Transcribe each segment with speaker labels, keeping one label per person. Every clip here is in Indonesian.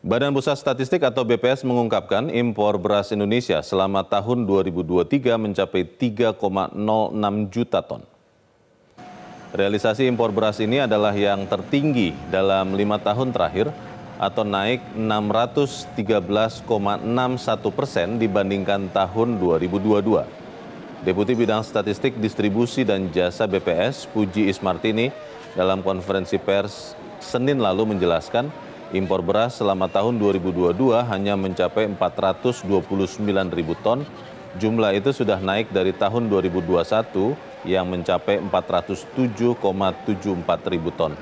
Speaker 1: Badan Pusat Statistik atau BPS mengungkapkan impor beras Indonesia selama tahun 2023 mencapai 3,06 juta ton. Realisasi impor beras ini adalah yang tertinggi dalam lima tahun terakhir atau naik 613,61 persen dibandingkan tahun 2022. Deputi Bidang Statistik Distribusi dan Jasa BPS Puji Ismartini dalam konferensi pers Senin lalu menjelaskan Impor beras selama tahun 2022 hanya mencapai 429 ribu ton. Jumlah itu sudah naik dari tahun 2021 yang mencapai 407,74 ribu ton.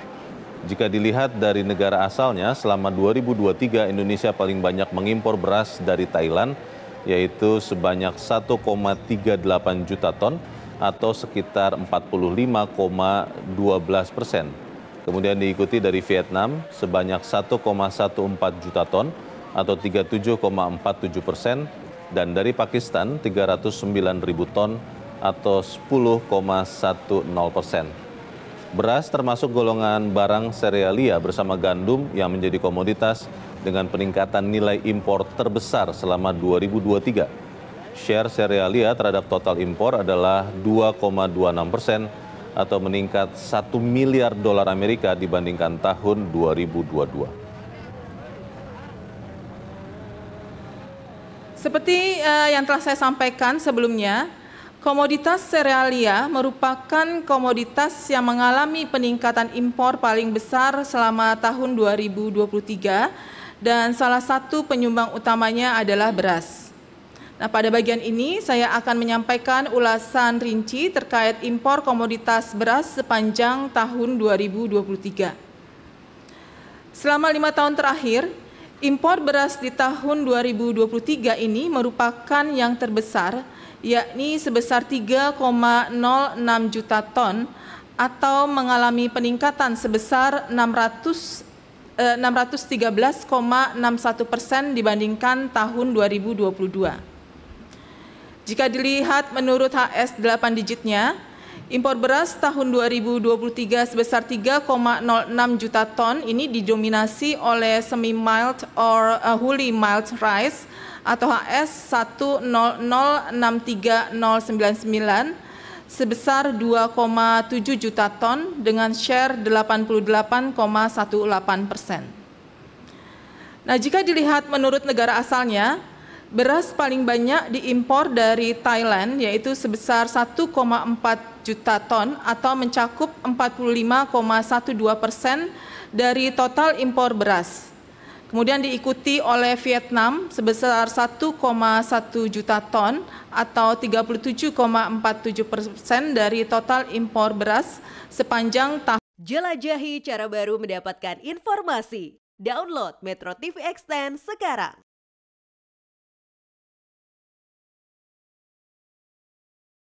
Speaker 1: Jika dilihat dari negara asalnya, selama 2023 Indonesia paling banyak mengimpor beras dari Thailand, yaitu sebanyak 1,38 juta ton atau sekitar 45,12 persen Kemudian diikuti dari Vietnam sebanyak 1,14 juta ton atau 37,47 persen dan dari Pakistan 309 ribu ton atau 10,10 persen. Beras termasuk golongan barang serealia bersama gandum yang menjadi komoditas dengan peningkatan nilai impor terbesar selama 2023. Share serealia terhadap total impor adalah 2,26 persen atau meningkat 1 miliar dolar Amerika dibandingkan tahun 2022.
Speaker 2: Seperti uh, yang telah saya sampaikan sebelumnya, komoditas serealia merupakan komoditas yang mengalami peningkatan impor paling besar selama tahun 2023 dan salah satu penyumbang utamanya adalah beras. Nah, pada bagian ini saya akan menyampaikan ulasan rinci terkait impor komoditas beras sepanjang tahun 2023. Selama lima tahun terakhir, impor beras di tahun 2023 ini merupakan yang terbesar, yakni sebesar 3,06 juta ton atau mengalami peningkatan sebesar 600 613,61 eh, persen dibandingkan tahun 2022. Jika dilihat menurut HS 8 digitnya, impor beras tahun 2023 sebesar 3,06 juta ton ini didominasi oleh semi mild or uh, mild rice atau HS 10063099 sebesar 2,7 juta ton dengan share 88,18 persen. Nah, jika dilihat menurut negara asalnya, Beras paling banyak diimpor dari Thailand yaitu sebesar 1,4 juta ton atau mencakup 45,12 persen dari total impor beras. Kemudian diikuti oleh Vietnam sebesar 1,1 juta ton atau 37,47 persen dari total impor beras sepanjang tahun. Jelajahi cara baru mendapatkan informasi. Download
Speaker 1: Metro TV Extend sekarang.